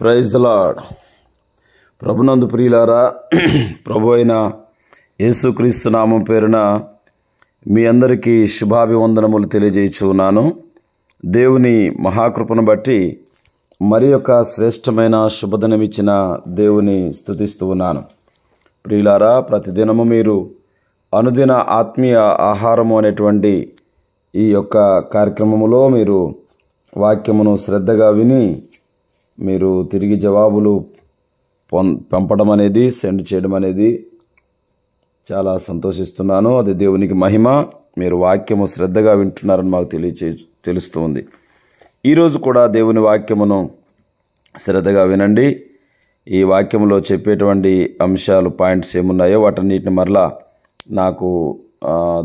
Praise the Lord ప్రభునందు ప్రియులారా ప్రభు అయిన యేసుక్రీస్తు నామం పేరున మీ అందరికీ శుభాభివందనములు తెలియజేయుచున్నాను దేవుని మహాకృపను బట్టి మరి యొక్క శ్రేష్టమైన ఇచ్చిన దేవుని స్థుతిస్తూ ఉన్నాను ప్రియులారా ప్రతిదినము మీరు అనుదిన ఆత్మీయ ఆహారము అనేటువంటి ఈ యొక్క కార్యక్రమములో మీరు వాక్యమును శ్రద్ధగా విని మీరు తిరిగి జవాబులు పంపడం అనేది సెండ్ చేయడం అనేది చాలా సంతోషిస్తున్నాను అది దేవునికి మహిమ మీరు వాక్యము శ్రద్ధగా వింటున్నారని మాకు తెలియచే తెలుస్తుంది ఈరోజు కూడా దేవుని వాక్యమును శ్రద్ధగా వినండి ఈ వాక్యంలో చెప్పేటువంటి అంశాలు పాయింట్స్ ఏమున్నాయో వాటన్నిటిని మరలా నాకు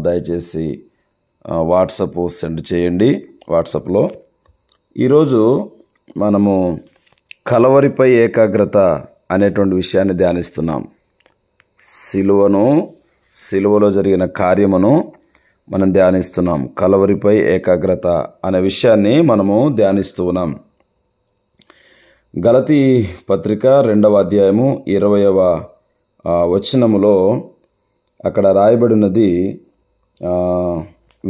దయచేసి వాట్సప్ సెండ్ చేయండి వాట్సాప్లో ఈరోజు మనము కలవరిపై ఏకాగ్రత అనేటువంటి విషయాన్ని ధ్యానిస్తున్నాం సిలువను సిలువలో జరిగిన కార్యమును మనం ధ్యానిస్తున్నాం కలవరిపై ఏకాగ్రత అనే విషయాన్ని మనము ధ్యానిస్తూ ఉన్నాం గలతి పత్రిక రెండవ అధ్యాయము ఇరవయవ వచనములో అక్కడ రాయబడినది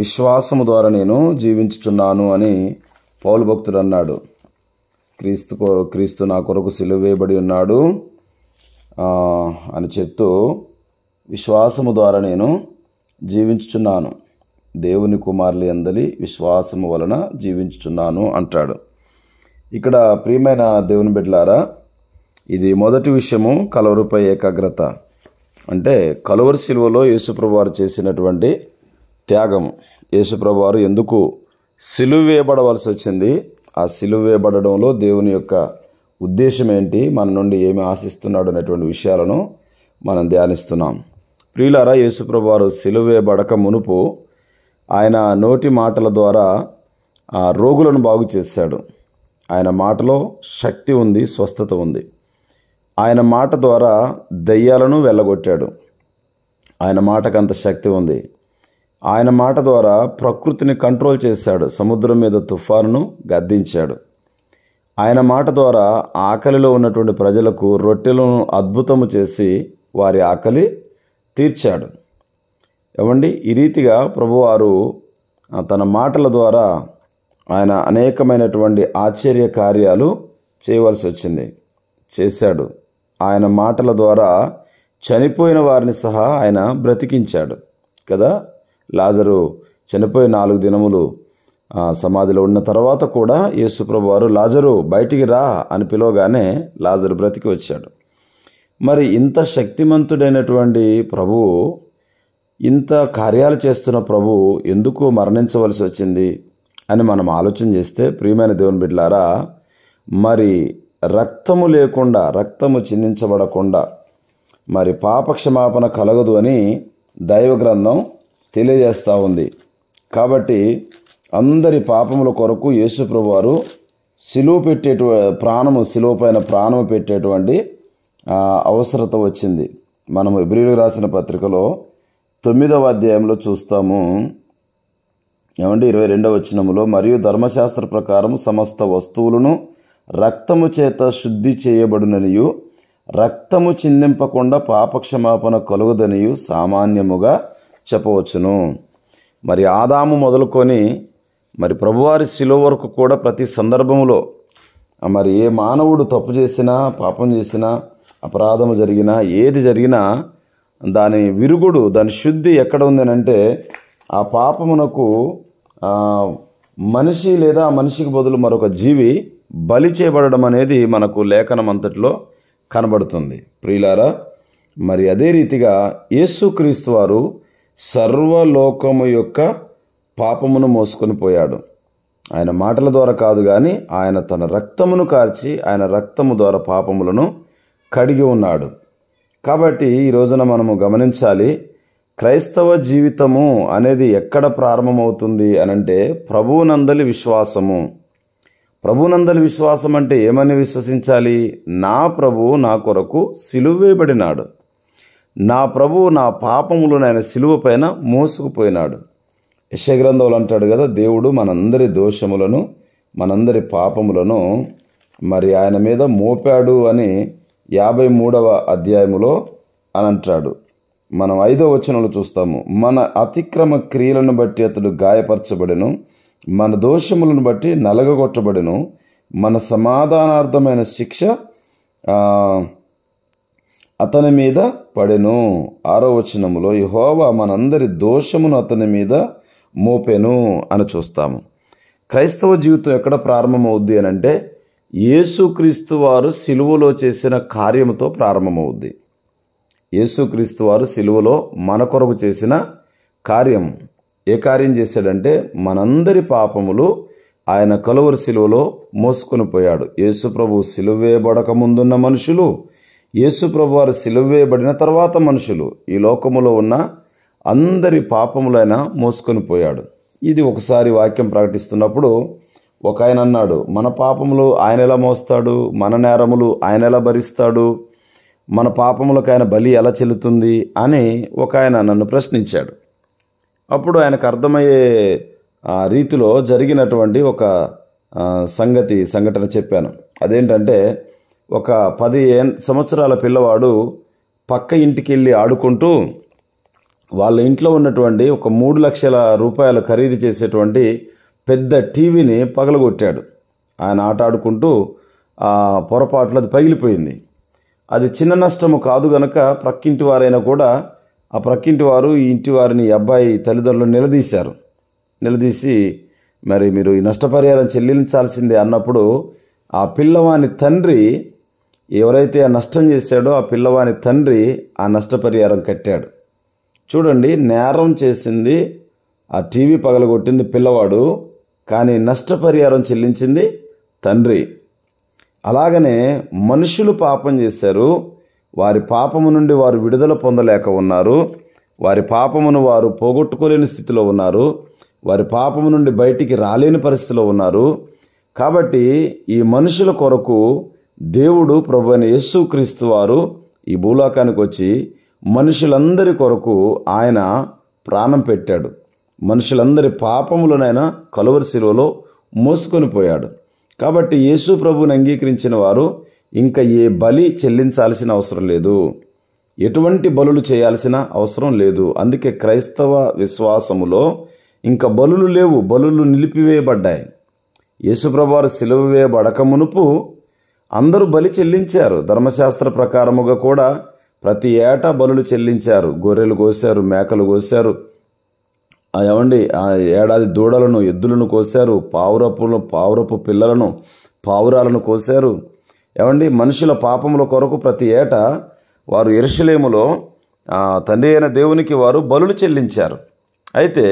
విశ్వాసము ద్వారా నేను జీవించుచున్నాను అని పౌలు భక్తుడు అన్నాడు క్రీస్తు క్రీస్తు నా కొరకు సిలువేయబడి ఉన్నాడు అని చెప్తూ విశ్వాసము ద్వారా నేను జీవించుచున్నాను దేవుని కుమారులు ఎందలి విశ్వాసము వలన జీవించుచున్నాను అంటాడు ఇక్కడ ప్రియమైన దేవుని బిడ్డలారా ఇది మొదటి విషయము కలవరుపై ఏకాగ్రత అంటే కలువరి శిలువలో యేసుప్రభువారు చేసినటువంటి త్యాగం యేసుప్రభువారు ఎందుకు సిలువేయబడవలసి వేయబడవలసి వచ్చింది ఆ సిలువ దేవుని యొక్క ఉద్దేశం ఏంటి మన నుండి ఏమి ఆశిస్తున్నాడు అనేటువంటి విషయాలను మనం ధ్యానిస్తున్నాం ప్రియులారా యేసుప్రభు వారు సిలువ మునుపు ఆయన నోటి మాటల ద్వారా రోగులను బాగు చేశాడు ఆయన మాటలో శక్తి ఉంది స్వస్థత ఉంది ఆయన మాట ద్వారా దయ్యాలను వెళ్ళగొట్టాడు ఆయన మాటకు అంత శక్తి ఉంది ఆయన మాట ద్వారా ప్రకృతిని కంట్రోల్ చేశాడు సముద్రం మీద తుఫానును గద్దించాడు ఆయన మాట ద్వారా ఆకలిలో ఉన్నటువంటి ప్రజలకు రొట్టెలను అద్భుతము చేసి వారి ఆకలి తీర్చాడు ఏమండి ఈ రీతిగా ప్రభువారు తన మాటల ద్వారా ఆయన అనేకమైనటువంటి ఆశ్చర్య కార్యాలు చేయవలసి వచ్చింది చేశాడు ఆయన మాటల ద్వారా చనిపోయిన వారిని సహా ఆయన బ్రతికించాడు కదా లాజరు చనిపోయి నాలుగు దినములు సమాధిలో ఉన్న తర్వాత కూడా యేసుప్రభు వారు లాజరు బయటికి రా అని పిలవగానే లాజరు బ్రతికి వచ్చాడు మరి ఇంత శక్తిమంతుడైనటువంటి ప్రభువు ఇంత కార్యాలు చేస్తున్న ప్రభు ఎందుకు మరణించవలసి వచ్చింది అని మనం ఆలోచన చేస్తే ప్రియమైన దేవుని బిడ్డలారా మరి రక్తము లేకుండా రక్తము చిందించబడకుండా మరి పాపక్షమాపణ కలగదు అని దైవ గ్రంథం తెలియజేస్తూ ఉంది కాబట్టి అందరి పాపముల కొరకు యేసుప్రభు వారు సిలువ పెట్టేటు ప్రాణము సిలువ పైన ప్రాణము పెట్టేటువంటి అవసరత వచ్చింది మనము ఎబ్రిలు రాసిన పత్రికలో తొమ్మిదవ అధ్యాయంలో చూస్తాము ఏమంటే ఇరవై రెండవ వచనములో మరియు ధర్మశాస్త్ర ప్రకారం సమస్త వస్తువులను రక్తము చేత శుద్ధి చేయబడుననియు రక్తము చిందింపకుండా పాపక్షమాపణ కలుగుదనియు సామాన్యముగా చెప్పవచ్చును మరి ఆదాము మొదలుకొని మరి ప్రభువారి శిలో వరకు కూడా ప్రతి సందర్భంలో మరి ఏ మానవుడు తప్పు చేసినా పాపం చేసినా అపరాధము జరిగినా ఏది జరిగినా దాని విరుగుడు దాని శుద్ధి ఎక్కడ ఉందనంటే ఆ పాపమునకు మనిషి లేదా మనిషికి బదులు మరొక జీవి బలి చేయబడడం అనేది మనకు లేఖనం అంతటిలో కనబడుతుంది ప్రియులారా మరి అదే రీతిగా యేసుక్రీస్తు వారు సర్వలోకము యొక్క పాపమును మోసుకొని పోయాడు ఆయన మాటల ద్వారా కాదు కానీ ఆయన తన రక్తమును కార్చి ఆయన రక్తము ద్వారా పాపములను కడిగి ఉన్నాడు కాబట్టి ఈ రోజున మనము గమనించాలి క్రైస్తవ జీవితము అనేది ఎక్కడ ప్రారంభమవుతుంది అనంటే ప్రభునందలి విశ్వాసము ప్రభునందలి విశ్వాసం అంటే ఏమని విశ్వసించాలి నా ప్రభువు నా కొరకు సిలువేయబడినాడు నా ప్రభువు నా పాపములను ఆయన సిలువ పైన మోసుకుపోయినాడు యశగ్రంథంలో అంటాడు కదా దేవుడు మనందరి దోషములను మనందరి పాపములను మరి ఆయన మీద మోపాడు అని యాభై మూడవ అధ్యాయములో అని అంటాడు మనం ఐదో వచనంలో చూస్తాము మన అతిక్రమ క్రియలను బట్టి అతడు గాయపరచబడెను మన దోషములను బట్టి నలగగొట్టబడెను మన సమాధానార్థమైన శిక్ష అతని మీద పడెను ఆరో వచనంలో యహోవా మనందరి దోషమును అతని మీద మోపెను అని చూస్తాము క్రైస్తవ జీవితం ఎక్కడ ప్రారంభమవుద్ది అని అంటే యేసుక్రీస్తు వారు సిలువలో చేసిన కార్యముతో ప్రారంభమవుద్ది యేసుక్రీస్తు వారు సిలువలో మన కొరకు చేసిన కార్యం ఏ కార్యం చేశాడంటే మనందరి పాపములు ఆయన కలువరి సిలువలో మోసుకొని పోయాడు యేసు ప్రభు సిలువేయబడక ముందున్న మనుషులు యేసుప్రభు వారు సిలువేయబడిన తర్వాత మనుషులు ఈ లోకములో ఉన్న అందరి పాపములైన మోసుకొని పోయాడు ఇది ఒకసారి వాక్యం ప్రకటిస్తున్నప్పుడు ఒక ఆయన అన్నాడు మన పాపములు ఆయన ఎలా మోస్తాడు మన నేరములు ఆయన ఎలా భరిస్తాడు మన పాపములకు ఆయన బలి ఎలా చెల్లుతుంది అని ఒక ఆయన నన్ను ప్రశ్నించాడు అప్పుడు ఆయనకు అర్థమయ్యే రీతిలో జరిగినటువంటి ఒక సంగతి సంఘటన చెప్పాను అదేంటంటే ఒక పది సంవత్సరాల పిల్లవాడు పక్క ఇంటికి వెళ్ళి ఆడుకుంటూ వాళ్ళ ఇంట్లో ఉన్నటువంటి ఒక మూడు లక్షల రూపాయలు ఖరీదు చేసేటువంటి పెద్ద టీవీని పగలగొట్టాడు ఆయన ఆట ఆడుకుంటూ పొరపాట్లు అది పగిలిపోయింది అది చిన్న నష్టము కాదు గనక ప్రక్కింటి వారైనా కూడా ఆ ప్రక్కింటి వారు ఈ ఇంటి వారిని అబ్బాయి తల్లిదండ్రులు నిలదీశారు నిలదీసి మరి మీరు ఈ నష్టపరిహారం చెల్లించాల్సిందే అన్నప్పుడు ఆ పిల్లవాని తండ్రి ఎవరైతే ఆ నష్టం చేశాడో ఆ పిల్లవాని తండ్రి ఆ నష్టపరిహారం కట్టాడు చూడండి నేరం చేసింది ఆ టీవీ పగలగొట్టింది పిల్లవాడు కానీ నష్టపరిహారం చెల్లించింది తండ్రి అలాగనే మనుషులు పాపం చేశారు వారి పాపము నుండి వారు విడుదల పొందలేక ఉన్నారు వారి పాపమును వారు పోగొట్టుకోలేని స్థితిలో ఉన్నారు వారి పాపము నుండి బయటికి రాలేని పరిస్థితిలో ఉన్నారు కాబట్టి ఈ మనుషుల కొరకు దేవుడు ప్రభు అయిన యేసుక్రీస్తు వారు ఈ భూలోకానికి వచ్చి మనుషులందరి కొరకు ఆయన ప్రాణం పెట్టాడు మనుషులందరి పాపములనైనా కలువరి శిలువలో మోసుకొని పోయాడు కాబట్టి యేసు ప్రభుని అంగీకరించిన వారు ఇంకా ఏ బలి చెల్లించాల్సిన అవసరం లేదు ఎటువంటి బలులు చేయాల్సిన అవసరం లేదు అందుకే క్రైస్తవ విశ్వాసములో ఇంకా బలులు లేవు బలులు నిలిపివేయబడ్డాయి యేసుప్రభువారు సిలువ వేయబడక మునుపు అందరూ బలి చెల్లించారు ధర్మశాస్త్ర ప్రకారముగా కూడా ప్రతి ఏటా బలులు చెల్లించారు గొర్రెలు కోశారు మేకలు కోశారు ఏమండి ఆ ఏడాది దూడలను ఎద్దులను కోశారు పావురపులను పావురపు పిల్లలను పావురాలను కోశారు ఏమండి మనుషుల పాపముల కొరకు ప్రతి ఏటా వారు ఎరుషలేములో తండ్రి అయిన దేవునికి వారు బలులు చెల్లించారు అయితే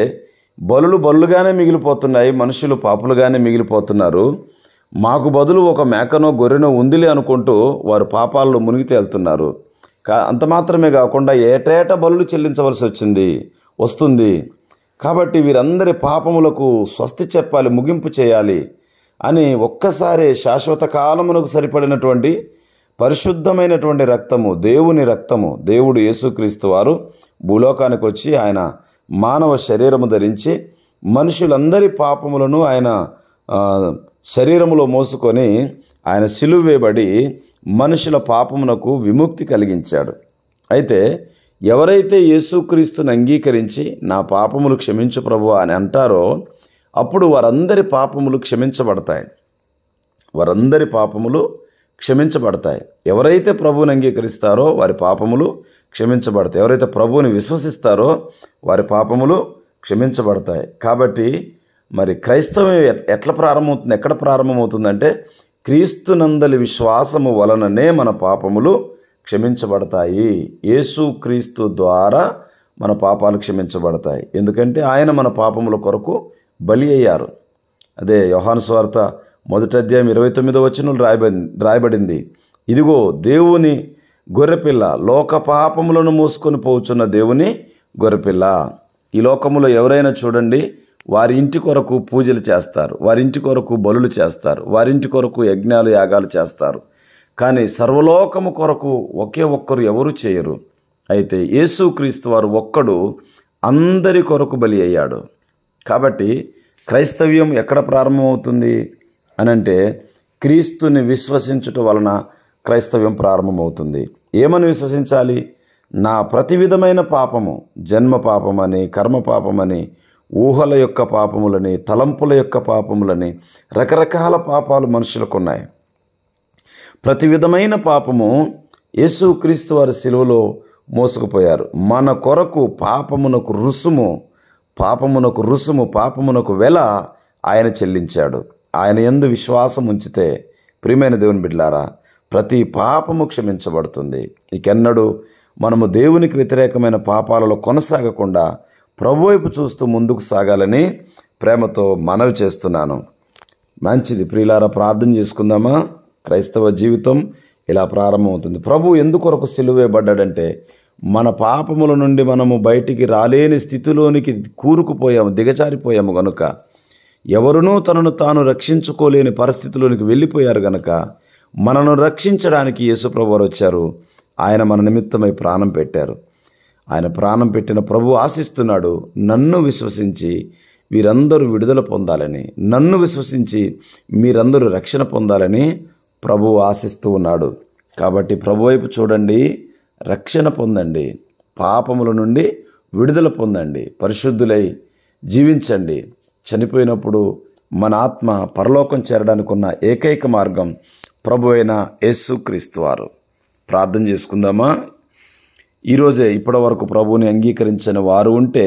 బలులు బలుగానే మిగిలిపోతున్నాయి మనుషులు పాపులుగానే మిగిలిపోతున్నారు మాకు బదులు ఒక మేకనో గొర్రెనో ఉందిలే అనుకుంటూ వారు పాపాల్లో మునిగి తేలుతున్నారు అంత మాత్రమే కాకుండా ఏటేటా బలు చెల్లించవలసి వచ్చింది వస్తుంది కాబట్టి వీరందరి పాపములకు స్వస్తి చెప్పాలి ముగింపు చేయాలి అని ఒక్కసారే శాశ్వత కాలమునకు సరిపడినటువంటి పరిశుద్ధమైనటువంటి రక్తము దేవుని రక్తము దేవుడు యేసుక్రీస్తు వారు భూలోకానికి వచ్చి ఆయన మానవ శరీరము ధరించి మనుషులందరి పాపములను ఆయన శరీరములో మోసుకొని ఆయన సిలువేయబడి మనుషుల పాపమునకు విముక్తి కలిగించాడు అయితే ఎవరైతే యేసుక్రీస్తుని అంగీకరించి నా పాపములు క్షమించు ప్రభు అని అంటారో అప్పుడు వారందరి పాపములు క్షమించబడతాయి వారందరి పాపములు క్షమించబడతాయి ఎవరైతే ప్రభువుని అంగీకరిస్తారో వారి పాపములు క్షమించబడతాయి ఎవరైతే ప్రభువుని విశ్వసిస్తారో వారి పాపములు క్షమించబడతాయి కాబట్టి మరి క్రైస్తవం ఎట్లా ప్రారంభమవుతుంది ఎక్కడ ప్రారంభమవుతుందంటే క్రీస్తునందలి విశ్వాసము వలననే మన పాపములు క్షమించబడతాయి యేసు క్రీస్తు ద్వారా మన పాపాలు క్షమించబడతాయి ఎందుకంటే ఆయన మన పాపముల కొరకు బలి అయ్యారు అదే యోహాను స్వార్త మొదటి అధ్యాయం ఇరవై తొమ్మిదో వచ్చిన రాయబడి రాయబడింది ఇదిగో దేవుని గొర్రెపిల్ల లోక పాపములను మూసుకొని పోచున్న దేవుని గొర్రెపిల్ల ఈ లోకములో ఎవరైనా చూడండి వారి ఇంటి కొరకు పూజలు చేస్తారు వారింటి కొరకు బలులు చేస్తారు వారింటి కొరకు యజ్ఞాలు యాగాలు చేస్తారు కానీ సర్వలోకము కొరకు ఒకే ఒక్కరు ఎవరు చేయరు అయితే యేసుక్రీస్తు వారు ఒక్కడు అందరి కొరకు బలి అయ్యాడు కాబట్టి క్రైస్తవ్యం ఎక్కడ ప్రారంభమవుతుంది అనంటే క్రీస్తుని విశ్వసించుట వలన క్రైస్తవ్యం ప్రారంభమవుతుంది ఏమని విశ్వసించాలి నా ప్రతి విధమైన పాపము జన్మ పాపమని కర్మ పాపమని ఊహల యొక్క పాపములని తలంపుల యొక్క పాపములని రకరకాల పాపాలు మనుషులకు ఉన్నాయి ప్రతి విధమైన పాపము యేసుక్రీస్తు వారి శిలువలో మోసుకుపోయారు మన కొరకు పాపమునకు రుసుము పాపమునకు రుసుము పాపమునకు వెల ఆయన చెల్లించాడు ఆయన ఎందు విశ్వాసం ఉంచితే ప్రియమైన దేవుని బిడ్లారా ప్రతి పాపము క్షమించబడుతుంది ఇకెన్నడూ మనము దేవునికి వ్యతిరేకమైన పాపాలలో కొనసాగకుండా ప్రభు వైపు చూస్తూ ముందుకు సాగాలని ప్రేమతో మనవి చేస్తున్నాను మంచిది ప్రియులారా ప్రార్థన చేసుకుందామా క్రైస్తవ జీవితం ఇలా ప్రారంభమవుతుంది ప్రభు ఎందుకొరకు సిలువేయబడ్డాడంటే మన పాపముల నుండి మనము బయటికి రాలేని స్థితిలోనికి కూరుకుపోయాము దిగజారిపోయాము గనుక ఎవరునూ తనను తాను రక్షించుకోలేని పరిస్థితిలోనికి వెళ్ళిపోయారు గనుక మనను రక్షించడానికి యేసుప్రభువారు వచ్చారు ఆయన మన నిమిత్తమై ప్రాణం పెట్టారు ఆయన ప్రాణం పెట్టిన ప్రభు ఆశిస్తున్నాడు నన్ను విశ్వసించి వీరందరూ విడుదల పొందాలని నన్ను విశ్వసించి మీరందరూ రక్షణ పొందాలని ప్రభు ఆశిస్తూ ఉన్నాడు కాబట్టి ప్రభు వైపు చూడండి రక్షణ పొందండి పాపముల నుండి విడుదల పొందండి పరిశుద్ధులై జీవించండి చనిపోయినప్పుడు మన ఆత్మ పరలోకం చేరడానికి ఉన్న ఏకైక మార్గం ప్రభు అయిన యేసుక్రీస్తు వారు ప్రార్థన చేసుకుందామా ఈరోజే ఇప్పటి వరకు ప్రభువుని అంగీకరించని వారు ఉంటే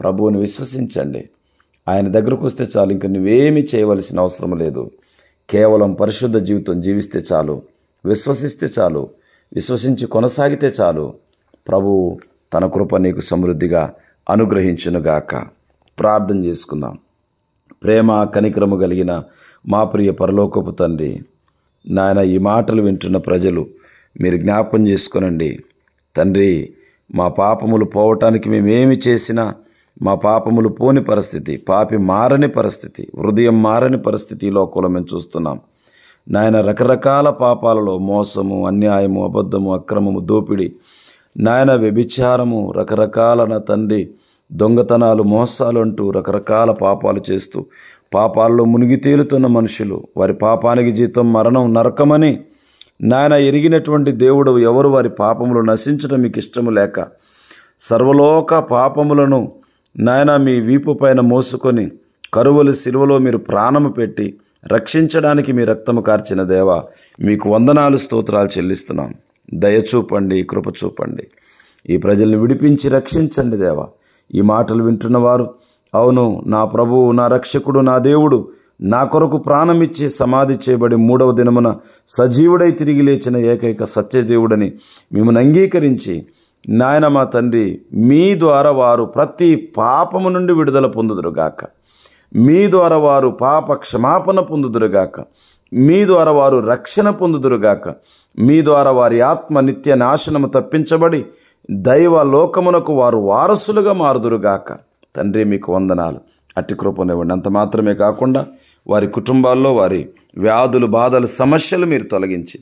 ప్రభువుని విశ్వసించండి ఆయన దగ్గరకు వస్తే చాలు ఇంక నువ్వేమీ చేయవలసిన అవసరం లేదు కేవలం పరిశుద్ధ జీవితం జీవిస్తే చాలు విశ్వసిస్తే చాలు విశ్వసించి కొనసాగితే చాలు ప్రభువు తన కృప నీకు సమృద్ధిగా అనుగ్రహించునుగాక ప్రార్థన చేసుకుందాం ప్రేమ కనికరము కలిగిన మా ప్రియ పరలోకపు తండ్రి నాయన ఈ మాటలు వింటున్న ప్రజలు మీరు జ్ఞాపకం చేసుకోనండి తండ్రి మా పాపములు పోవటానికి మేమేమి చేసినా మా పాపములు పోని పరిస్థితి పాపి మారని పరిస్థితి హృదయం మారని పరిస్థితి ఈ లోకంలో మేము చూస్తున్నాం నాయన రకరకాల పాపాలలో మోసము అన్యాయము అబద్ధము అక్రమము దోపిడి నాయన వ్యభిచారము రకరకాల నా తండ్రి దొంగతనాలు మోసాలు అంటూ రకరకాల పాపాలు చేస్తూ పాపాల్లో మునిగి తేలుతున్న మనుషులు వారి పాపానికి జీతం మరణం నరకమని నాయన ఎరిగినటువంటి దేవుడు ఎవరు వారి పాపములు నశించడం మీకు ఇష్టము లేక సర్వలోక పాపములను నాయన మీ వీపు పైన మోసుకొని కరువులు సిలువలో మీరు ప్రాణము పెట్టి రక్షించడానికి మీ రక్తము కార్చిన దేవ మీకు వందనాలు స్తోత్రాలు చెల్లిస్తున్నాం దయచూపండి కృప చూపండి ఈ ప్రజల్ని విడిపించి రక్షించండి దేవ ఈ మాటలు వింటున్నవారు అవును నా ప్రభువు నా రక్షకుడు నా దేవుడు నా కొరకు ప్రాణమిచ్చి సమాధి చేయబడి మూడవ దినమున సజీవుడై తిరిగి లేచిన ఏకైక సత్యదేవుడని మిమ్మల్ని అంగీకరించి నాయన మా తండ్రి మీ ద్వారా వారు ప్రతి పాపము నుండి విడుదల పొందుదురుగాక మీ ద్వారా వారు పాప క్షమాపణ పొందుదురుగాక మీ ద్వారా వారు రక్షణ పొందుదురుగాక మీ ద్వారా వారి ఆత్మ నిత్య నాశనము తప్పించబడి దైవ లోకమునకు వారు వారసులుగా మారుదురుగాక తండ్రి మీకు వందనాలు అట్టి కృపనివ్వండి అంత మాత్రమే కాకుండా వారి కుటుంబాల్లో వారి వ్యాధులు బాధలు సమస్యలు మీరు తొలగించి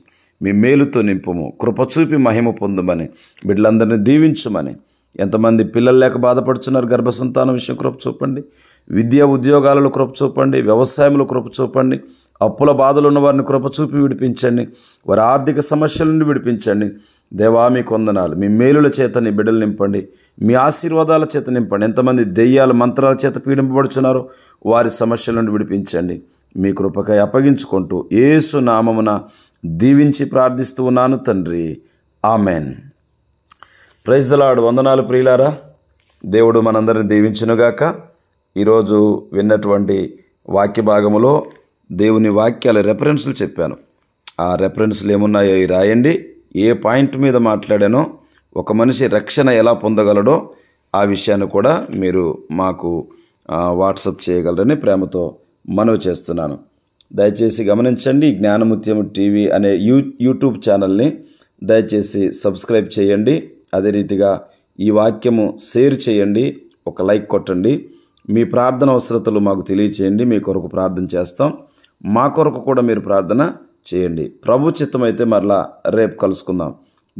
మీ మేలుతో నింపుము కృపచూపి మహిమ పొందమని బిడ్డలందరినీ దీవించమని ఎంతమంది పిల్లలు లేక బాధపడుచున్నారు గర్భసంతానం విషయం కృప చూపండి విద్యా ఉద్యోగాలలో కృప చూపండి వ్యవసాయంలో కృప చూపండి అప్పుల బాధలు ఉన్న వారిని కృపచూపి విడిపించండి వారి ఆర్థిక సమస్యల నుండి విడిపించండి దేవా మీ కొందనాలు మీ మేలుల చేత నీ బిడ్డలు నింపండి మీ ఆశీర్వాదాల చేత నింపండి ఎంతమంది దెయ్యాలు మంత్రాల చేత పీడింపబడుచున్నారో వారి సమస్యల నుండి విడిపించండి మీ కృపకై అప్పగించుకుంటూ ఏసు నామమున దీవించి ప్రార్థిస్తూ ఉన్నాను తండ్రి ఆమెన్ ప్రైజ్ దలాడు వందనాలు ప్రియులారా దేవుడు మనందరిని దీవించునుగాక ఈరోజు విన్నటువంటి వాక్య భాగములో దేవుని వాక్యాల రెఫరెన్స్లు చెప్పాను ఆ రెఫరెన్స్లు ఏమున్నాయో రాయండి ఏ పాయింట్ మీద మాట్లాడానో ఒక మనిషి రక్షణ ఎలా పొందగలడో ఆ విషయాన్ని కూడా మీరు మాకు వాట్సప్ చేయగలరని ప్రేమతో మనవి చేస్తున్నాను దయచేసి గమనించండి జ్ఞానముత్యం టీవీ అనే యూ యూట్యూబ్ ఛానల్ని దయచేసి సబ్స్క్రైబ్ చేయండి అదే రీతిగా ఈ వాక్యము షేర్ చేయండి ఒక లైక్ కొట్టండి మీ ప్రార్థన అవసరతలు మాకు తెలియచేయండి మీ కొరకు ప్రార్థన చేస్తాం మా కొరకు కూడా మీరు ప్రార్థన చేయండి ప్రభు చిత్తమైతే మరలా రేపు కలుసుకుందాం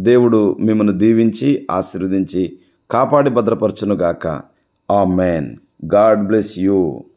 దేవుడు మిమ్మల్ని దీవించి ఆశీర్వదించి కాపాడి భద్రపరచునుగాక ఆ మ్యాన్ God bless you.